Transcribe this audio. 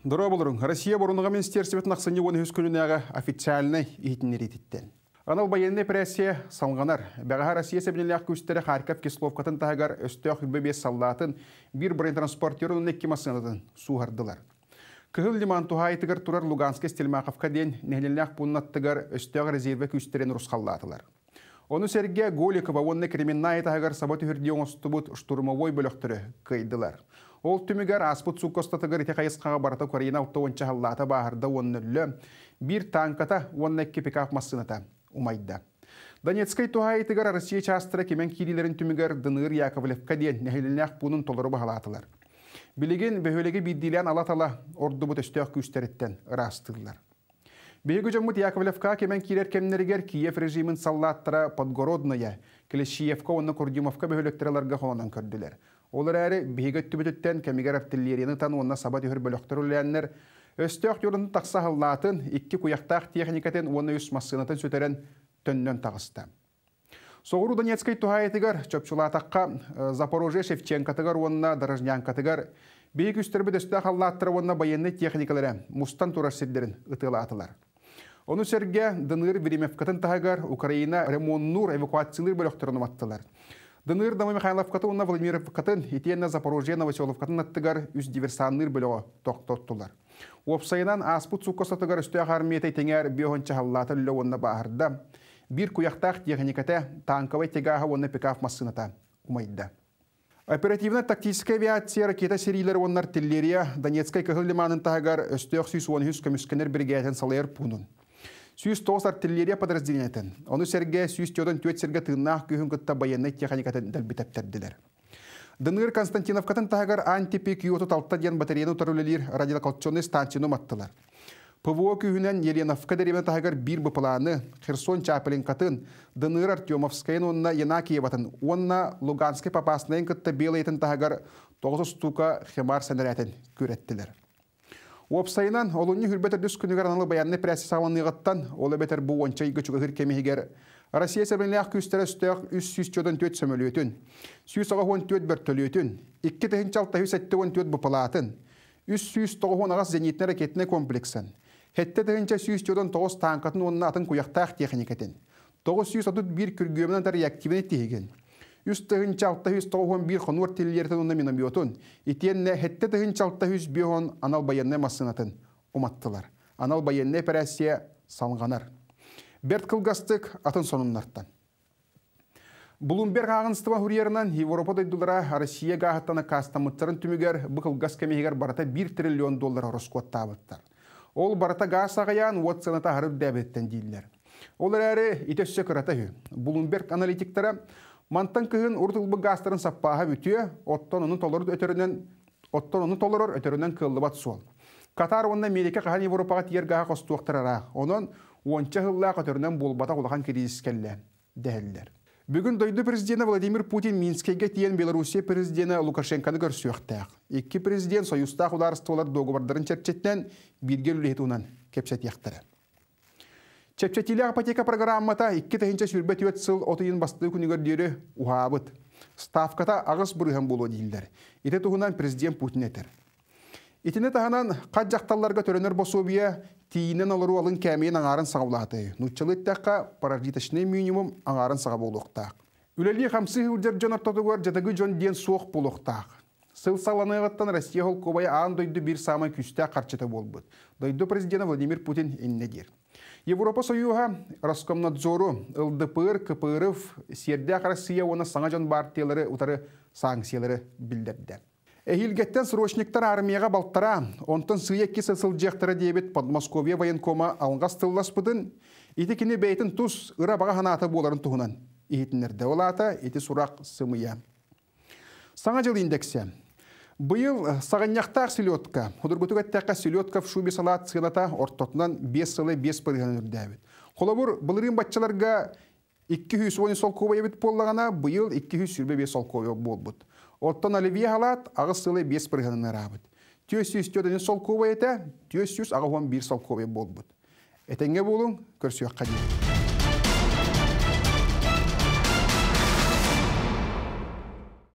Дұра болырын, Россия бұрынығы мен стерсебетін ақсыны оны үскіліне аға официаліні етінер етіттен. Анал прессия прессе салғанар. Бәғаға Россия сәбінелі ақ көстері Харьков Кисловкатын тағығар өсті ақылбе салдатын бір бұрын транспортерінің некке масынатын суғардылар. Кыһыл лиман тухайтыгар турар Луганск Стельмаковка ден нелелнях пуннаттыгар өстөгөр резерве күстерен рускаллатылар. Оны Сергей Голикова онны криминайт агар сабат хүрдион штурмовой бөлөктөрү кыйдылар. Ол түмігер аспыт суккостатығыр итеқайысқаға барата Украина онча халлаата бағырда оннүлі бір танката онны пикап массыната умайда. Донецкай тухайтыгар Россия частыра кемен кирилерін түмігер дыныр Яковлевка ден нәхілінәқ бұның толыру бағалатылар. Білеген бөхөлеге биддилен алатала таала өстеқ күштереттен ырастырлар. Бейгі жамыт Яковлевка кемен кирер кемнерігер Киев режимін саллаттыра Подгородная, Клешиевка, онны Курдимовка бөхөлектірелерге қонан көрділер. Олар әрі бейгі түбітіттен кәмегерафтілерінің тану онна сабат Өстөк юрын тақса ғылатын, икки куяқтақ техникатен оны үс массынатын сөтерін түннен тағысты. Соғыру Донецкай тухайтыгар, чөпчулатаққа э, Запорожье Шевченкатыгар онна Дорожнянкатыгар, бейік үстірбі дөсті қаллаттыр онна военный техникалары, мустан турасиддерін ұтылы атылар. Оны сәрге Дыныр Веремевкатын тагар Украина ремоннур эвакуациялыр бөліктірін ұматтылар. Дыныр дамы Михайлов Катуна Владимиров Катын, Итенна Запорожье Новоселов Катын аттыгар үз диверсанныр біліғы тоқтоттылар. Опсайынан аспут суккостатыгар үстіяқ армиеті теңер бейхон чахаллаты лөлі бағырда. Бір куяқтақ техникаты танковай тегаға онны пикаф массыната умайды. Оперативно-тактическая авиация ракета серийлер оннар тиллерия Донецкай кығыл лиманын тағығар үстіяқ сүйс 13 көміскенер біргейтін салайыр пунын сүйіс тоғыз артиллерия подразделениятын, оны сәрге сүйіс теодон төт сәрге тыыннаақ күйін күтті баянны теханикатын дәлбітәптәрділер. Дыныр Константиновкатын тағығар антипи күйоты 36 ден батареяны тұрылылер радиолокалционный станцияны маттылар. ПВО күйінен Еленовка дәребен тағығар бір бұпыланы Херсон Чапелинкатын, Дыныр Артемовскайын онына Янакиеватын, онына Луганский папасынайын күтті белайетін тағығар 9 стука хемар сәнәрәтін көреттілер. Опсайынан олуни хүрбетер дүс күнігер аналы баянны прәсі саванныйғаттан ол әбетер бұ онча игі кемігер. Россия сәбінліяқ күстері үстіяқ үс сүз чөдін төт сөмөлөтін, сүз оға төт бір төлөтін, иккі тәхін чал тәхіс әтті төт бұпылатын, үс сүз ағас комплексін, хетті танкатын оның атын куяқтақ техникетін, тоғыз атут бір Үстігін чалта хүс тоғын бір қонуар телілердің ұнна менің Итенне хетті тігін чалта хүс биоғын анал масынатын ұматтылар. Анал баянне пәрәсия салынғанар. Берт қылғастық атын соныннартан. Блумберг ағыныстыма хүрерінен Европада дұлара Россия ғағаттаны кастамыттарын түмігер бұқыл газ кәмегер барата 1 триллион доллар Роскотта абыттар. Ол барата газ ағаян от саната ғарып дәбеттен дейлер. Ол әрі итөссі күрата хүй. Блумберг аналитиктара Мантан кыын урдылбы гастарын саппаға бүтіе, оттон оны толырды өтерінен, оттон оны толырыр өтерінен кылыбат сол. Катар онна Америка қахан Европаға тиергаға қостуақтырарақ, онын онча хыллақ өтерінен болбата құлаған кризис дәлілер. Бүгін дойды президенті Владимир Путин Минскеге тиен Белоруссия президенті Лукашенконы көрсөқтәк. Екі президент союзтақ ударыстылар договордарын чәрчеттен бірге үлетуынан кепсет яқтыры. Чепчетилі программа программата 2-тәхінче сүрбет өт сыл отыйын басты күнігердері ухабыт. Ставката ағыс бұрыхан болу дейілдер. Ите тұғынан президент Путин етер. Итіне тағынан қат жақталларға төрінер босу бия, тиінен алыру алын кәмейін аңарын сағаулағаты. Нұтчылы тәққа минимум аңарын саға болуқтақ. Үлелі қамсы үлдер жон артотығыр соқ болуқтақ. Сыл Россия холковай аң дойды бір самай күсті қарчыты болбыт. Дойды президент Владимир Путин иннедер. Европа союға Роскомнадзору ЛДПР, КПРФ, Сердяк Россия оны саңа жан партиялары утары санкциялары билдерді. Әйілгеттен срочниктар армияға балттара, онтын сыйекки сысыл жектара дебет подмосковия военкома алынғас тылласпыдын, етекіне бәйтін тұз тус баға ханаты боларын тұғынан. Итінерді олата, иті сұрақ сымыя. Саңа жыл индексе. Быйыл э, сағаньяқтар селедка, худыргутуга тәқа селедка в шубе салат сыйлата ортотынан 5 сылы 5 пырыган үрдәбит. Холобур бұлырын батчаларга 210 сол куба ебит боллағана, быйыл 5 сол куба болбут. Оттан оливье халат ағыз сылы 5 пырыган арабыт. 404 сол куба ете, 400 ағыған 1 сол куба болбут. Этенге болуң, көрсі